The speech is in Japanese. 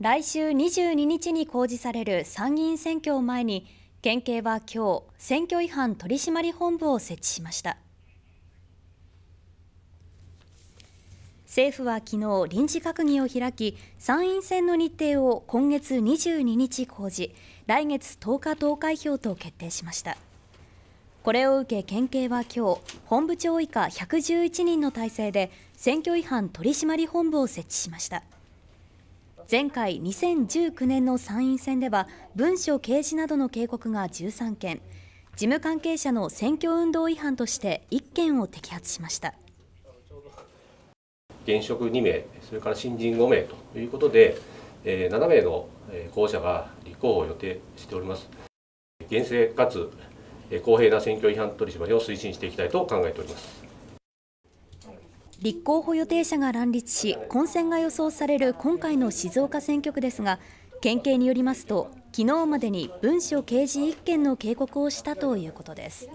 来週22日に公示される参議院選挙を前に県警は今日選挙違反取締本部を設置しました政府は昨日臨時閣議を開き参院選の日程を今月22日公示来月10日投開票と決定しましたこれを受け県警は今日本部長以下111人の体制で選挙違反取締本部を設置しました前回2019年の参院選では文書掲示などの警告が13件事務関係者の選挙運動違反として1件を摘発しました現職2名それから新人5名ということで7名の候補者が立候補を予定しております厳正かつ公平な選挙違反取り締まりを推進していきたいと考えております立候補予定者が乱立し混戦が予想される今回の静岡選挙区ですが県警によりますと昨日までに文書掲示1件の警告をしたということです。